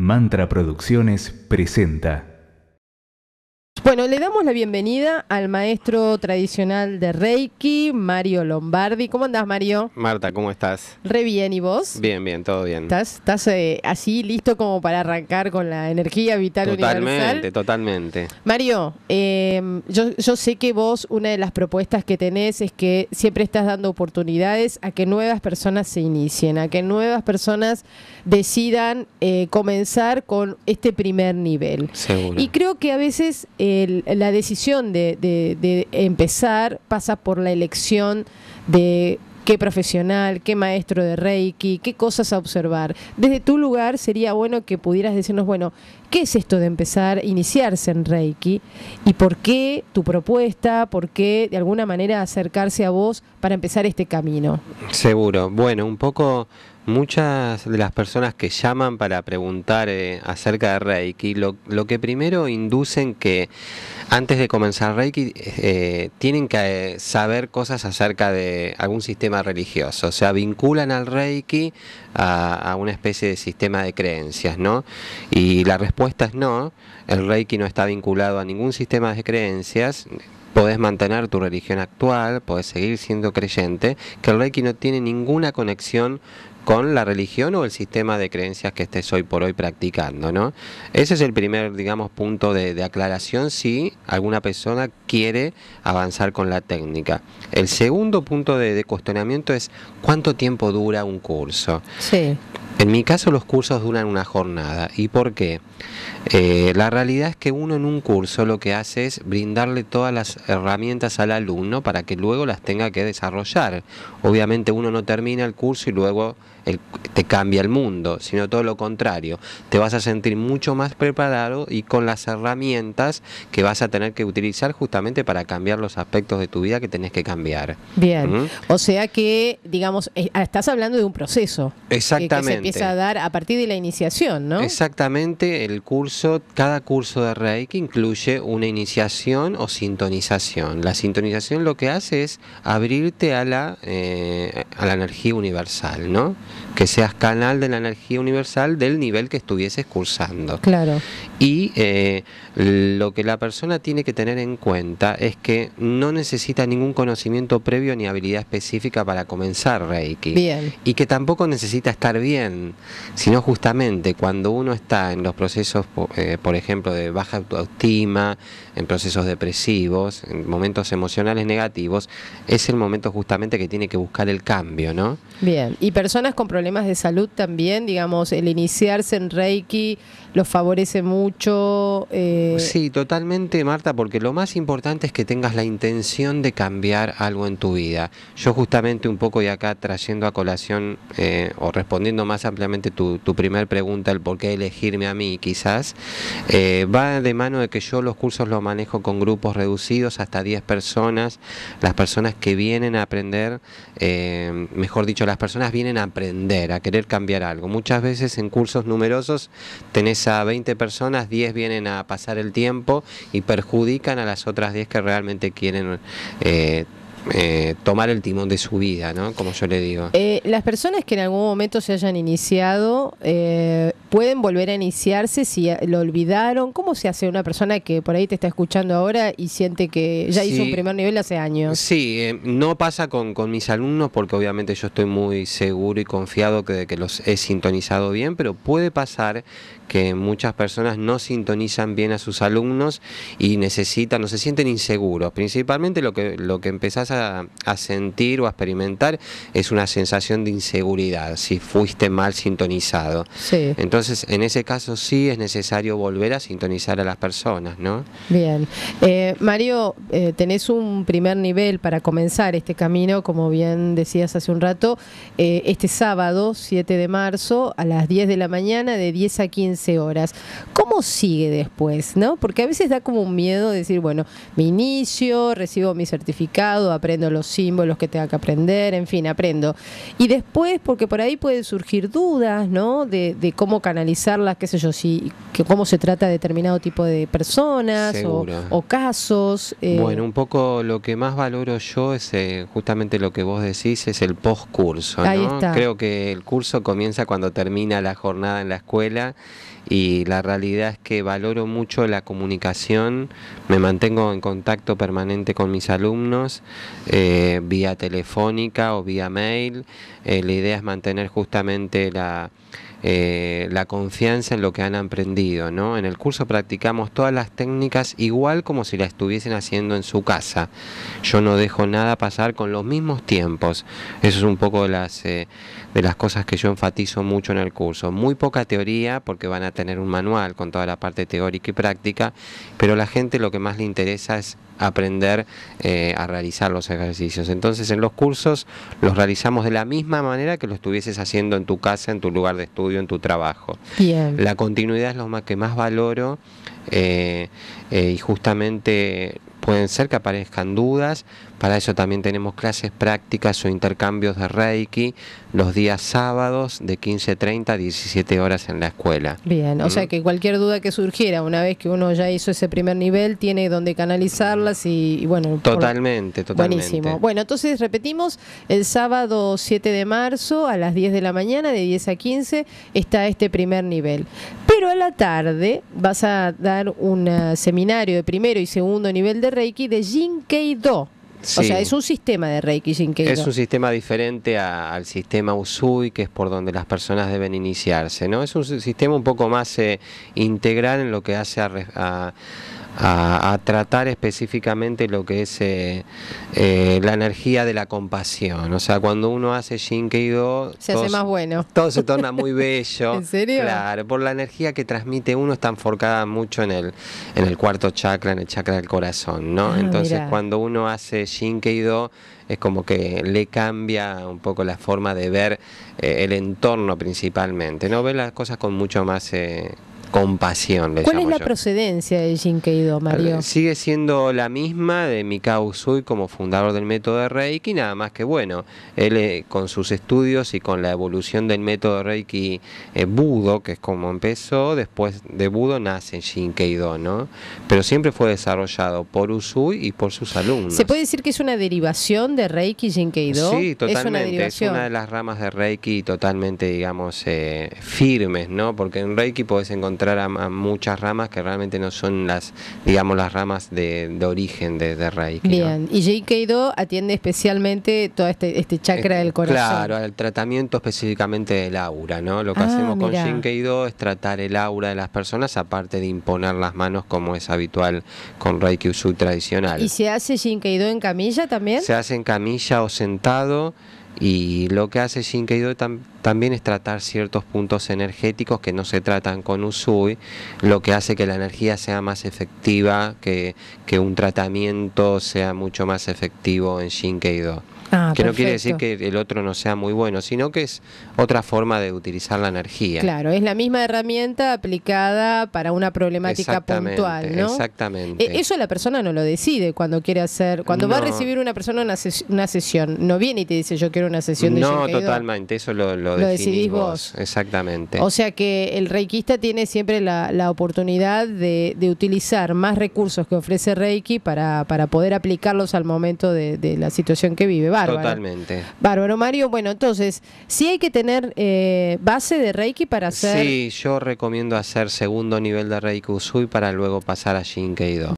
Mantra Producciones presenta. Bueno, le damos la bienvenida al maestro tradicional de Reiki, Mario Lombardi. ¿Cómo andás, Mario? Marta, ¿cómo estás? Re bien, ¿y vos? Bien, bien, todo bien. ¿Estás, estás eh, así listo como para arrancar con la energía vital universal? Totalmente, totalmente. Mario, em, yo, sé que vos una de las propuestas que tenés es que siempre estás dando oportunidades a que nuevas personas se inicien, a que nuevas personas decidan eh, comenzar con este primer nivel. Seguro. Y creo que a veces... Eh, la decisión de, de empezar pasa por la elección de qué profesional, qué maestro de Reiki, qué cosas a observar. Desde tu lugar sería bueno que pudieras decirnos, bueno, ¿qué es esto de empezar, iniciarse en Reiki? ¿Y por qué tu propuesta? ¿Por qué de alguna manera acercarse a vos para empezar este camino? Seguro. Bueno, un poco Muchas de las personas que llaman para preguntar eh, acerca de Reiki, lo, que primero inducen que antes de comenzar Reiki eh, tienen que eh, saber cosas acerca de algún sistema religioso, o sea, vinculan al Reiki a, una especie de sistema de creencias, ¿no? Y la respuesta es no, el Reiki no está vinculado a ningún sistema de creencias, podés mantener tu religión actual, podés seguir siendo creyente, que el Reiki no tiene ninguna conexión con la religión o el sistema de creencias que estés hoy por hoy practicando, ¿no? Ese es el primer, digamos, punto de, aclaración si alguna persona quiere avanzar con la técnica. El segundo punto de, de cuestionamiento es cuánto tiempo dura un curso. Sí. En mi caso los cursos duran una jornada. ¿Y por qué? Eh, la realidad es que uno en un curso lo que hace es brindarle todas las herramientas al alumno para que luego las tenga que desarrollar. Obviamente uno no termina el curso y luego te cambia el mundo, sino todo lo contrario. Te vas a sentir mucho más preparado y con las herramientas que vas a tener que utilizar justamente para cambiar los aspectos de tu vida que tenés que cambiar. Bien. O sea que, digamos, eh, estás hablando de un proceso. Exactamente. Es a dar a partir de la iniciación, ¿no? Exactamente, el curso, cada curso de Reiki incluye una iniciación o sintonización. La sintonización lo que hace es abrirte a la, eh, a la energía universal, ¿no? Que seas canal de la energía universal del nivel que estuvieses cursando. Claro. Y eh, lo que la persona tiene que tener en cuenta es que no necesita ningún conocimiento previo ni habilidad específica para comenzar Reiki. Bien. Y que tampoco necesita estar bien sino justamente cuando uno está en los procesos, eh, por ejemplo, de baja autoestima, en procesos depresivos, en momentos emocionales negativos, es el momento justamente que tiene que buscar el cambio, ¿no? Bien, y personas con problemas de salud también, digamos, el iniciarse en Reiki los favorece mucho. Eh. Sí, totalmente, Marta, porque lo más importante es que tengas la intención de cambiar algo en tu vida. Yo justamente un poco y acá trayendo a colación eh, o respondiendo más a ampliamente tu, tu primer pregunta, el por qué elegirme a mí quizás, eh, va de mano de que yo los cursos los manejo con grupos reducidos, hasta 10 personas, las personas que vienen a aprender, eh, mejor dicho, las personas vienen a aprender, a querer cambiar algo. Muchas veces en cursos numerosos tenés a 20 personas, 10 vienen a pasar el tiempo y perjudican a las otras 10 que realmente quieren eh, eh, tomar el timón de su vida, ¿no? Como yo le digo. Eh, las personas que en algún momento se hayan iniciado eh, pueden volver a iniciarse si lo olvidaron? ¿Cómo se hace una persona que por ahí te está escuchando ahora y siente que ya hizo un primer nivel hace años? Sí, eh, no pasa con, mis alumnos porque obviamente yo estoy muy seguro y confiado que, que los he sintonizado bien, pero puede pasar que muchas personas no sintonizan bien a sus alumnos y necesitan no se sienten inseguros. Principalmente lo que, lo que empezás a, sentir o a experimentar es una sensación de inseguridad, si fuiste mal sintonizado. Entonces, entonces, en ese caso sí es necesario volver a sintonizar a las personas, ¿no? Bien. Eh, Mario, eh, tenés un primer nivel para comenzar este camino, como bien decías hace un rato, eh, este sábado, 7 de marzo, a las 10 de la mañana, de 10 a 15 horas. ¿Cómo sigue después, no? Porque a veces da como un miedo decir, bueno, mi inicio, recibo mi certificado, aprendo los símbolos que tenga que aprender, en fin, aprendo. Y después, porque por ahí pueden surgir dudas, ¿no? De, de cómo analizarlas qué sé yo, si que cómo se trata determinado tipo de personas o, casos. Eh. Bueno, un poco lo que más valoro yo es eh, justamente lo que vos decís, es el postcurso. curso Creo que el curso comienza cuando termina la jornada en la escuela y la realidad es que valoro mucho la comunicación, me mantengo en contacto permanente con mis alumnos eh, vía telefónica o vía mail. la idea es mantener justamente la eh, la confianza en lo que han aprendido. ¿no? En el curso practicamos todas las técnicas igual como si la estuviesen haciendo en su casa. Yo no dejo nada pasar con los mismos tiempos. Eso es un poco de las, eh, de las cosas que yo enfatizo mucho en el curso. Muy poca teoría porque van a tener un manual con toda la parte teórica y práctica, pero la gente lo que más le interesa es aprender eh, a realizar los ejercicios. Entonces en los cursos los realizamos de la misma manera que lo estuvieses haciendo en tu casa, en tu lugar de estudio en tu trabajo. La continuidad es lo que más valoro eh, eh, y justamente pueden ser que aparezcan dudas, para eso también tenemos clases prácticas o intercambios de Reiki los días sábados de 15.30 a 17 horas en la escuela. Bien, o sea mm. que cualquier duda que surgiera una vez que uno ya hizo ese primer nivel, tiene donde canalizarlas y, bueno. Totalmente, totalmente. Buenísimo. Bueno, entonces repetimos, el sábado 7 de marzo a las 10 de la mañana, de 10 a 15, está este primer nivel. Pero a la tarde vas a dar un eh, seminario de primero y segundo nivel de Reiki de Jin Do. O sea, es un sistema de Reiki Do. Es un sistema diferente al sistema Usui, que es por donde las personas deben iniciarse, ¿no? Es un sistema un poco más eh, integral en lo que hace a a, tratar específicamente lo que es eh, eh, la energía de la compasión. O sea, cuando uno hace Keido Se todo, hace más bueno. Todo se torna muy bello. ¿En serio? Claro, por la energía que transmite uno está enfocada mucho en el, en el cuarto chakra, en el chakra del corazón, ¿no? Ah, Entonces, cuando uno hace Shinkeido es como que le cambia un poco la forma de ver eh, el entorno principalmente, ¿no? Ve las cosas con mucho más compasión. ¿Cuál es la procedencia de Jinkeido, Mario? Eh, sigue siendo la misma de Mikao Usui como fundador del método de Reiki, nada más que bueno, él eh, con sus estudios y con la evolución del método Reiki eh, Budo, que es como empezó, después de Budo nace Jinkeido, ¿no? Pero siempre fue desarrollado por Usui y por sus alumnos. ¿Se puede decir que es una derivación de Reiki Jinkeido? Sí, totalmente, es una, de las ramas de Reiki totalmente, digamos, firmes, ¿no? Porque en Reiki puedes encontrar a, muchas ramas que realmente no son las, digamos, las ramas de, origen de, Reiki. Bien, y Jinkeido atiende especialmente todo este, este chakra este, del corazón. Claro, al tratamiento específicamente del aura, ¿no? Lo que ah, hacemos con Jinkeido es tratar el aura de las personas, aparte de imponer las manos como es habitual con Reiki Usu tradicional. ¿Y se hace Jinkeido en camilla también? Se hace en camilla o sentado. Y lo que hace Shinkeido tam también es tratar ciertos puntos energéticos que no se tratan con Usui, lo que hace que la energía sea más efectiva, que, que un tratamiento sea mucho más efectivo en Shinkeido. Ah. Ah, que no quiere decir que el otro no sea muy bueno, sino que es otra forma de utilizar la energía. Claro, es la misma herramienta aplicada para una problemática puntual, ¿no? Exactamente. E, eso la persona no lo decide cuando quiere hacer, cuando va a recibir una persona una, sesión, no viene y te dice yo quiero una sesión de No, totalmente, eso lo, lo, decidís vos. Exactamente. O sea que el reikista tiene siempre la, la oportunidad de, de, utilizar más recursos que ofrece Reiki para, para poder aplicarlos al momento de, de la situación que vive. Bárbaro. Totalmente. Bárbaro, Mario. Bueno, entonces, sí hay que tener eh, base de Reiki para hacer... Sí, yo recomiendo hacer segundo nivel de Reiki Usui para luego pasar a Shinkeido.